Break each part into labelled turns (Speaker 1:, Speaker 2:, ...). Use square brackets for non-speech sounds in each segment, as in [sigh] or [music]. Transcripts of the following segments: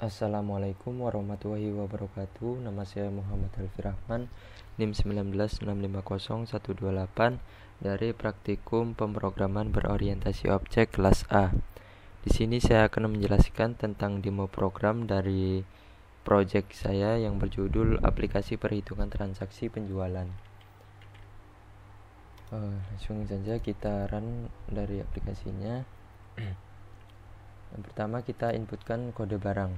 Speaker 1: Assalamualaikum warahmatullahi wabarakatuh Nama saya Muhammad Alfi Rahman NIM 19650 Dari Praktikum Pemrograman Berorientasi Objek Kelas A Di sini saya akan menjelaskan tentang demo program dari proyek saya yang berjudul Aplikasi Perhitungan Transaksi Penjualan uh, Langsung saja kita run dari aplikasinya [clears throat] yang pertama kita inputkan kode barang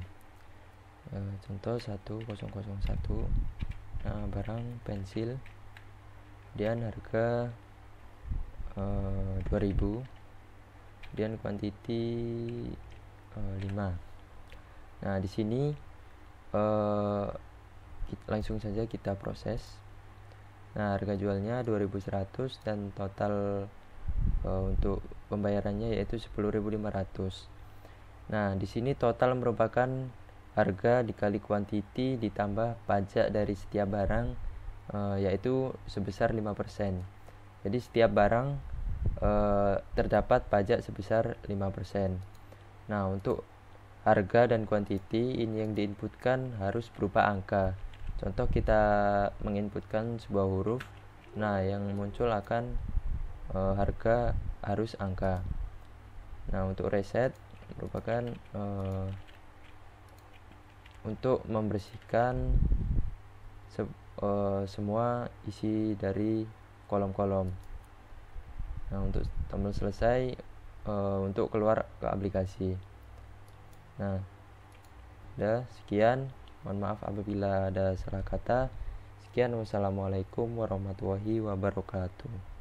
Speaker 1: e, contoh 1001 nah, eh, barang pensil dan harga e, 2000 dan quantity e, 5 nah di sini e, eh, kita, langsung saja kita proses nah harga jualnya 2100 dan total e, untuk pembayarannya yaitu 10500 Nah, di sini total merupakan harga dikali kuantiti ditambah pajak dari setiap barang e, yaitu sebesar 5%. Jadi setiap barang e, terdapat pajak sebesar 5%. Nah, untuk harga dan kuantiti ini yang diinputkan harus berupa angka. Contoh kita menginputkan sebuah huruf. Nah, yang muncul akan e, harga harus angka. Nah, untuk reset merupakan uh, untuk membersihkan se uh, semua isi dari kolom-kolom. Nah, untuk tombol selesai uh, untuk keluar ke aplikasi. Nah, sudah sekian. Mohon maaf apabila ada salah kata. Sekian wassalamualaikum warahmatullahi wabarakatuh.